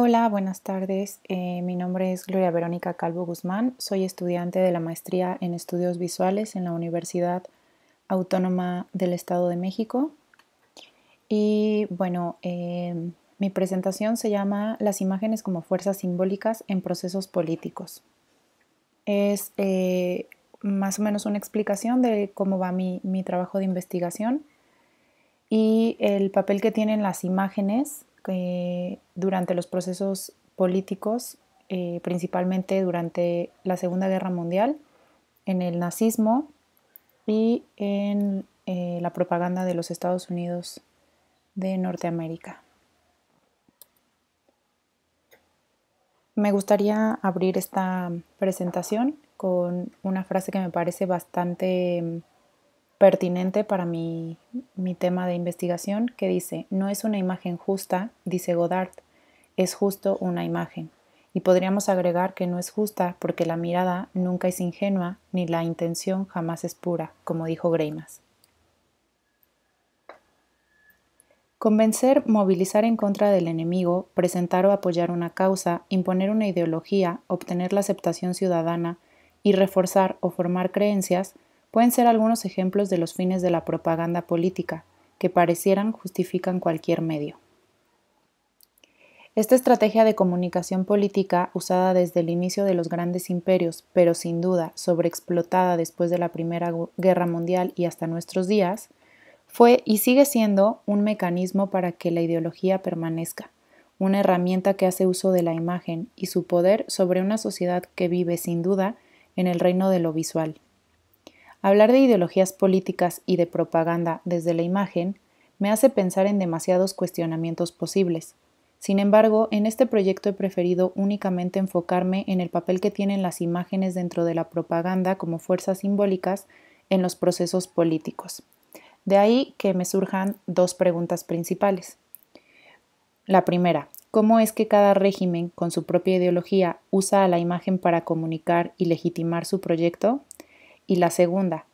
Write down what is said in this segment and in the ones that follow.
Hola, buenas tardes. Eh, mi nombre es Gloria Verónica Calvo Guzmán. Soy estudiante de la maestría en estudios visuales en la Universidad Autónoma del Estado de México. Y bueno, eh, mi presentación se llama Las imágenes como fuerzas simbólicas en procesos políticos. Es eh, más o menos una explicación de cómo va mi, mi trabajo de investigación y el papel que tienen las imágenes eh, durante los procesos políticos, eh, principalmente durante la Segunda Guerra Mundial, en el nazismo y en eh, la propaganda de los Estados Unidos de Norteamérica. Me gustaría abrir esta presentación con una frase que me parece bastante mm, pertinente para mi, mi tema de investigación que dice, no es una imagen justa, dice Godard, es justo una imagen. Y podríamos agregar que no es justa porque la mirada nunca es ingenua ni la intención jamás es pura, como dijo Greimas. Convencer, movilizar en contra del enemigo, presentar o apoyar una causa, imponer una ideología, obtener la aceptación ciudadana y reforzar o formar creencias pueden ser algunos ejemplos de los fines de la propaganda política, que parecieran justifican cualquier medio. Esta estrategia de comunicación política, usada desde el inicio de los grandes imperios, pero sin duda sobreexplotada después de la Primera Guerra Mundial y hasta nuestros días, fue y sigue siendo un mecanismo para que la ideología permanezca, una herramienta que hace uso de la imagen y su poder sobre una sociedad que vive sin duda en el reino de lo visual. Hablar de ideologías políticas y de propaganda desde la imagen me hace pensar en demasiados cuestionamientos posibles. Sin embargo, en este proyecto he preferido únicamente enfocarme en el papel que tienen las imágenes dentro de la propaganda como fuerzas simbólicas en los procesos políticos. De ahí que me surjan dos preguntas principales. La primera, ¿cómo es que cada régimen, con su propia ideología, usa a la imagen para comunicar y legitimar su proyecto? y la segunda,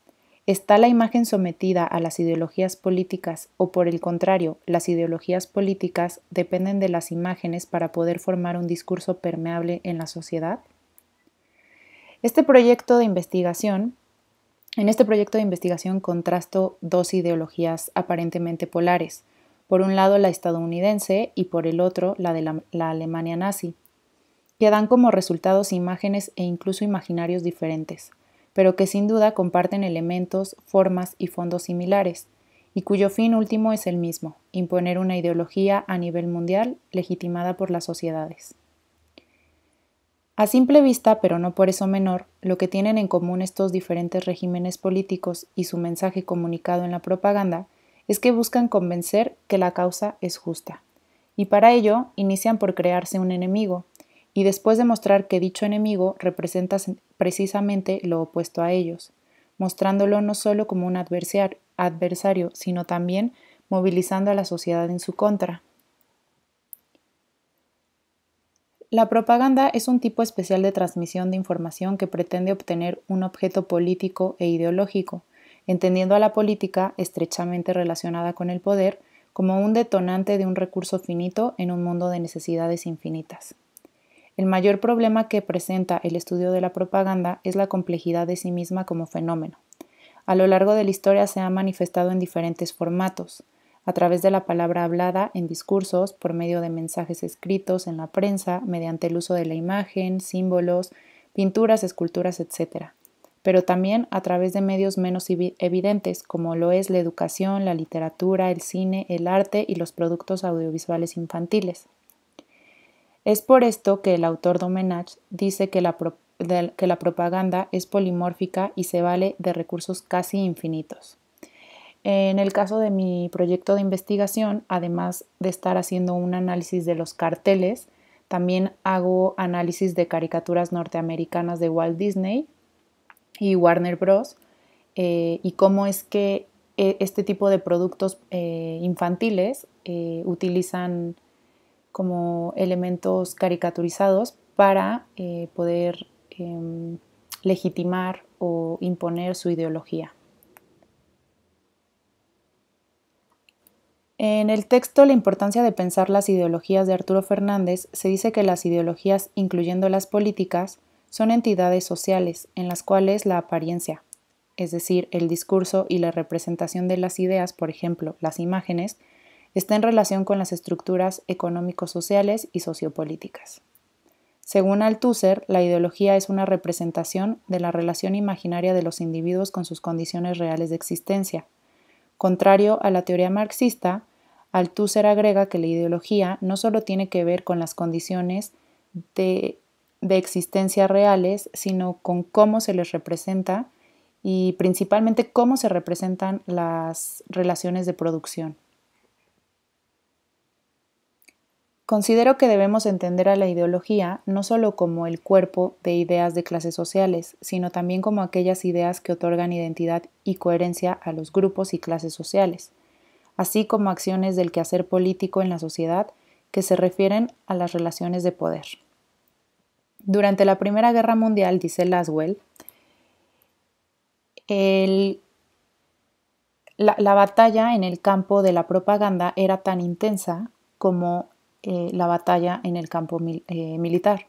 ¿Está la imagen sometida a las ideologías políticas o por el contrario, las ideologías políticas dependen de las imágenes para poder formar un discurso permeable en la sociedad? Este proyecto de investigación, en este proyecto de investigación contrasto dos ideologías aparentemente polares, por un lado la estadounidense y por el otro la de la Alemania nazi, que dan como resultados imágenes e incluso imaginarios diferentes – pero que sin duda comparten elementos, formas y fondos similares, y cuyo fin último es el mismo, imponer una ideología a nivel mundial legitimada por las sociedades. A simple vista, pero no por eso menor, lo que tienen en común estos diferentes regímenes políticos y su mensaje comunicado en la propaganda es que buscan convencer que la causa es justa. Y para ello, inician por crearse un enemigo, y después de mostrar que dicho enemigo representa precisamente lo opuesto a ellos, mostrándolo no solo como un adversario, sino también movilizando a la sociedad en su contra. La propaganda es un tipo especial de transmisión de información que pretende obtener un objeto político e ideológico, entendiendo a la política, estrechamente relacionada con el poder, como un detonante de un recurso finito en un mundo de necesidades infinitas. El mayor problema que presenta el estudio de la propaganda es la complejidad de sí misma como fenómeno. A lo largo de la historia se ha manifestado en diferentes formatos, a través de la palabra hablada en discursos, por medio de mensajes escritos en la prensa, mediante el uso de la imagen, símbolos, pinturas, esculturas, etc. Pero también a través de medios menos evidentes, como lo es la educación, la literatura, el cine, el arte y los productos audiovisuales infantiles. Es por esto que el autor Domenach dice que la, que la propaganda es polimórfica y se vale de recursos casi infinitos. En el caso de mi proyecto de investigación, además de estar haciendo un análisis de los carteles, también hago análisis de caricaturas norteamericanas de Walt Disney y Warner Bros. Eh, y cómo es que eh, este tipo de productos eh, infantiles utilizan como elementos caricaturizados para eh, poder em, legitimar o imponer su ideología. En el texto La importancia de pensar las ideologías de Arturo Fernández se dice que las ideologías, incluyendo las políticas, son entidades sociales en las cuales la apariencia, es decir, el discurso y la representación de las ideas, por ejemplo, las imágenes, está en relación con las estructuras económico-sociales y sociopolíticas. Según Althusser, la ideología es una representación de la relación imaginaria de los individuos con sus condiciones reales de existencia. Contrario a la teoría marxista, Althusser agrega que la ideología no solo tiene que ver con las condiciones de, de existencia reales, sino con cómo se les representa y principalmente cómo se representan las relaciones de producción. Considero que debemos entender a la ideología no solo como el cuerpo de ideas de clases sociales, sino también como aquellas ideas que otorgan identidad y coherencia a los grupos y clases sociales, así como acciones del quehacer político en la sociedad que se refieren a las relaciones de poder. Durante la Primera Guerra Mundial, dice Laswell, la, la batalla en el campo de la propaganda era tan intensa como eh, la batalla en el campo eh, militar.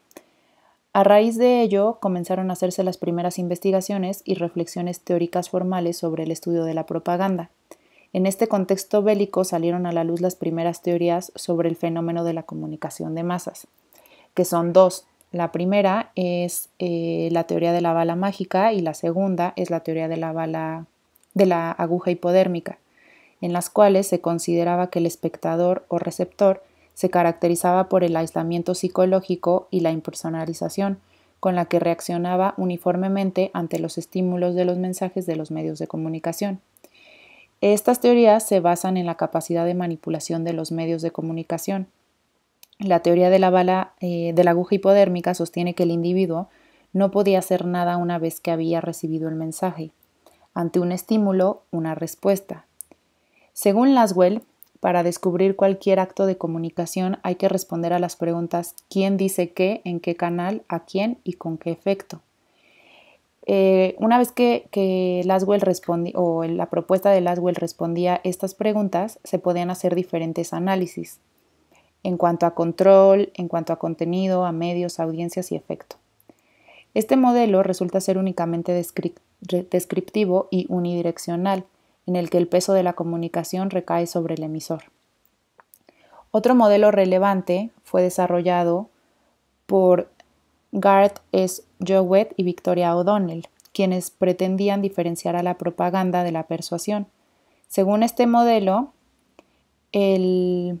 A raíz de ello comenzaron a hacerse las primeras investigaciones y reflexiones teóricas formales sobre el estudio de la propaganda. En este contexto bélico salieron a la luz las primeras teorías sobre el fenómeno de la comunicación de masas, que son dos. La primera es eh, la teoría de la bala mágica y la segunda es la teoría de la bala de la aguja hipodérmica, en las cuales se consideraba que el espectador o receptor se caracterizaba por el aislamiento psicológico y la impersonalización, con la que reaccionaba uniformemente ante los estímulos de los mensajes de los medios de comunicación. Estas teorías se basan en la capacidad de manipulación de los medios de comunicación. La teoría de la bala eh, de la aguja hipodérmica sostiene que el individuo no podía hacer nada una vez que había recibido el mensaje. Ante un estímulo, una respuesta. Según Laswell, para descubrir cualquier acto de comunicación hay que responder a las preguntas quién dice qué, en qué canal, a quién y con qué efecto. Eh, una vez que, Laswell o la propuesta de Laswell respondía estas preguntas, se podían hacer diferentes análisis en cuanto a control, en cuanto a contenido, a medios, audiencias y efecto. Este modelo resulta ser únicamente descriptivo y unidireccional, en el que el peso de la comunicación recae sobre el emisor. Otro modelo relevante fue desarrollado por Garth S. Jowett y Victoria O'Donnell, quienes pretendían diferenciar a la propaganda de la persuasión. Según este modelo, el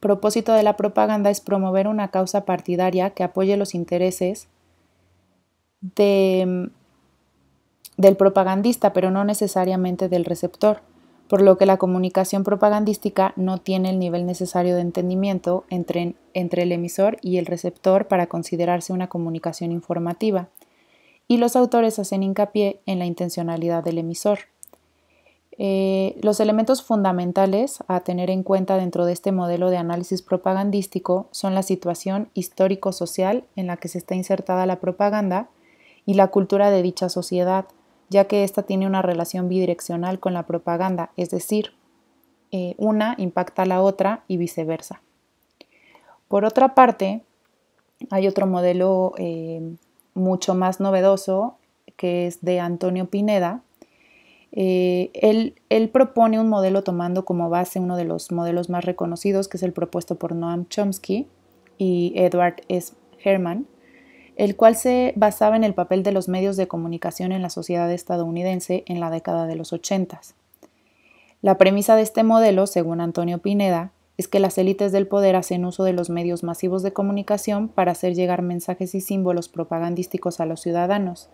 propósito de la propaganda es promover una causa partidaria que apoye los intereses de del propagandista, pero no necesariamente del receptor, por lo que la comunicación propagandística no tiene el nivel necesario de entendimiento entre, el emisor y el receptor para considerarse una comunicación informativa, y los autores hacen hincapié en la intencionalidad del emisor. Eh, los elementos fundamentales a tener en cuenta dentro de este modelo de análisis propagandístico son la situación histórico-social en la que se está insertada la propaganda y la cultura de dicha sociedad, ya que ésta tiene una relación bidireccional con la propaganda, es decir, eh, una impacta a la otra y viceversa. Por otra parte, hay otro modelo eh, mucho más novedoso que es de Antonio Pineda. Eh, él, él, propone un modelo tomando como base uno de los modelos más reconocidos, que es el propuesto por Noam Chomsky y Edward S. Herman, el cual se basaba en el papel de los medios de comunicación en la sociedad estadounidense en la década de los 80. La premisa de este modelo, según Antonio Pineda, es que las élites del poder hacen uso de los medios masivos de comunicación para hacer llegar mensajes y símbolos propagandísticos a los ciudadanos,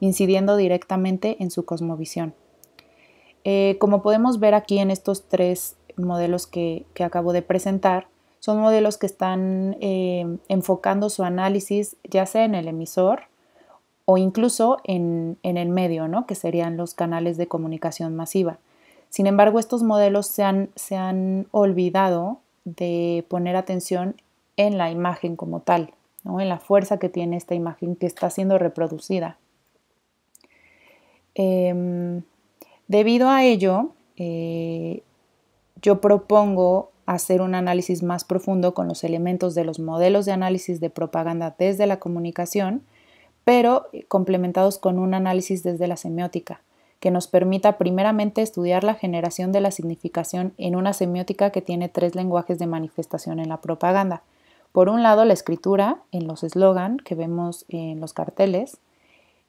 incidiendo directamente en su cosmovisión. Eh, como podemos ver aquí en estos tres modelos que acabo de presentar, son modelos que están eh, enfocando su análisis ya sea en el emisor o incluso en, el medio, ¿no? que serían los canales de comunicación masiva. Sin embargo, estos modelos se han, se han olvidado de poner atención en la imagen como tal, en la fuerza que tiene esta imagen que está siendo reproducida. Em, debido a ello, eh, yo propongo hacer un análisis más profundo con los elementos de los modelos de análisis de propaganda desde la comunicación, pero eh, complementados con un análisis desde la semiótica, que nos permita primeramente estudiar la generación de la significación en una semiótica que tiene tres lenguajes de manifestación en la propaganda. Por un lado, la escritura en los eslogan que vemos en los carteles.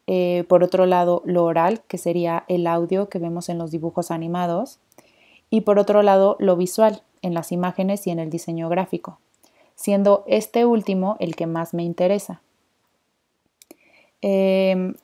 Eh, por otro lado, lo oral, que sería el audio que vemos en los dibujos animados. Y por otro lado, lo visual, en las imágenes y en el diseño gráfico, siendo este último el que más me interesa. Em,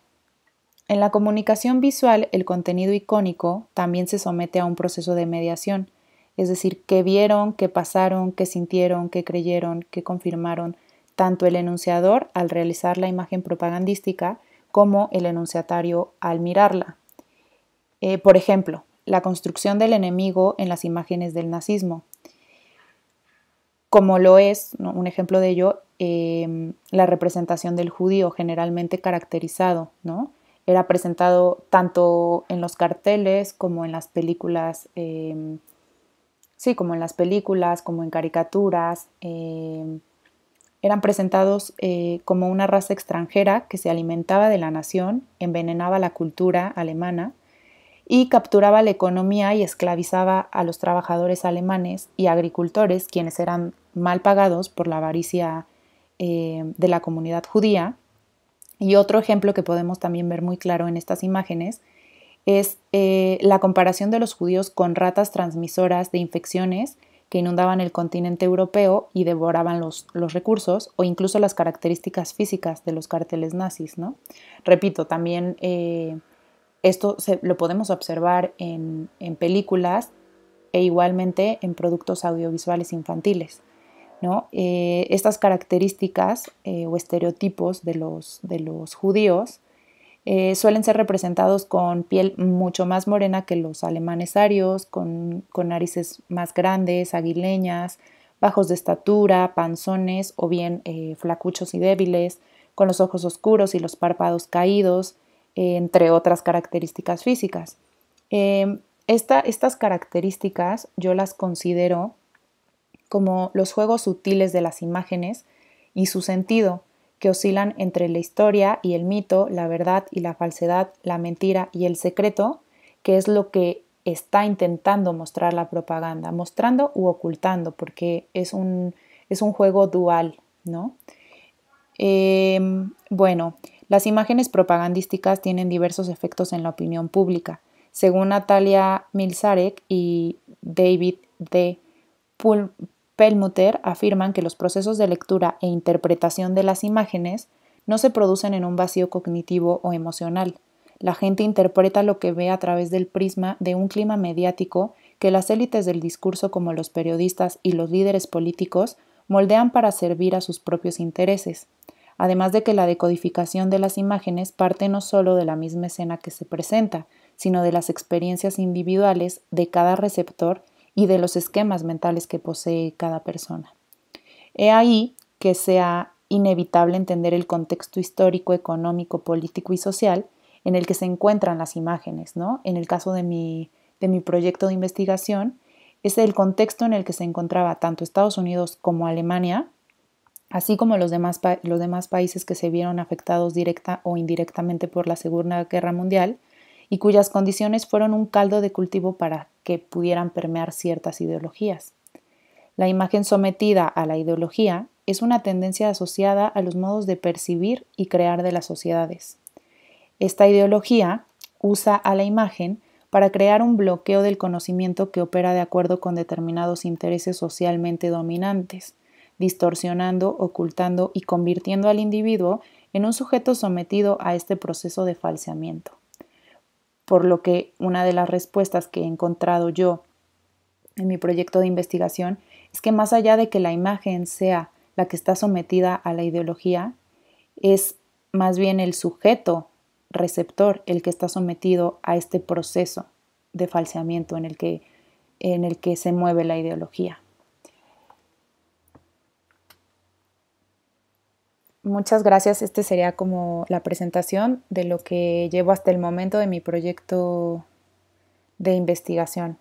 en la comunicación visual, el contenido icónico también se somete a un proceso de mediación, es decir, qué vieron, qué pasaron, qué sintieron, qué creyeron, qué confirmaron, tanto el enunciador al realizar la imagen propagandística como el enunciatario al mirarla. Eh, por ejemplo, la construcción del enemigo en las imágenes del nazismo, como lo es, un ejemplo de ello, em, la representación del judío generalmente caracterizado, ¿no? Era presentado tanto en los carteles como en las películas, em, sí, como en las películas, como en caricaturas. Em, eran presentados eh, como una raza extranjera que se alimentaba de la nación, envenenaba la cultura alemana y capturaba la economía y esclavizaba a los trabajadores alemanes y agricultores, quienes eran mal pagados por la avaricia eh, de la comunidad judía. Y otro ejemplo que podemos también ver muy claro en estas imágenes es eh, la comparación de los judíos con ratas transmisoras de infecciones que inundaban el continente europeo y devoraban los, los, recursos o incluso las características físicas de los carteles nazis. ¿no? Repito, también eh, esto lo podemos observar en, películas e igualmente en productos audiovisuales infantiles. Eh, estas características eh, o estereotipos de los, judíos eh, suelen ser representados con piel mucho más morena que los alemanes arios, con, narices más grandes, aguileñas, bajos de estatura, panzones o bien flacuchos y débiles, con los ojos oscuros y los párpados caídos, entre otras características físicas. Em, estas características yo las considero como los juegos sutiles de las imágenes y su sentido, que oscilan entre la historia y el mito, la verdad y la falsedad, la mentira y el secreto, que es lo que está intentando mostrar la propaganda, mostrando u ocultando, porque es un, es un juego dual, ¿no? Em, bueno, las imágenes propagandísticas tienen diversos efectos en la opinión pública. Según Natalia Milzarek y David D. Pul afirman que los procesos de lectura e interpretación de las imágenes no se producen en un vacío cognitivo o emocional. La gente interpreta lo que ve a través del prisma de un clima mediático que las élites del discurso como los periodistas y los líderes políticos moldean para servir a sus propios intereses además de que la decodificación de las imágenes parte no solo de la misma escena que se presenta, sino de las experiencias individuales de cada receptor y de los esquemas mentales que posee cada persona. He ahí que sea inevitable entender el contexto histórico, económico, político y social en el que se encuentran las imágenes. ¿no? En el caso de mi, de mi proyecto de investigación, es el contexto en el que se encontraba tanto Estados Unidos como Alemania así como los demás, los demás países que se vieron afectados directa o indirectamente por la Segunda Guerra Mundial y cuyas condiciones fueron un caldo de cultivo para que pudieran permear ciertas ideologías. La imagen sometida a la ideología es una tendencia asociada a los modos de percibir y crear de las sociedades. Esta ideología usa a la imagen para crear un bloqueo del conocimiento que opera de acuerdo con determinados intereses socialmente dominantes, distorsionando, ocultando y convirtiendo al individuo en un sujeto sometido a este proceso de falseamiento. Por lo que una de las respuestas que he encontrado yo en mi proyecto de investigación es que más allá de que la imagen sea la que está sometida a la ideología, es más bien el sujeto receptor el que está sometido a este proceso de falseamiento en el que, en el que se mueve la ideología. Muchas gracias. Este sería como la presentación de lo que llevo hasta el momento de mi proyecto de investigación.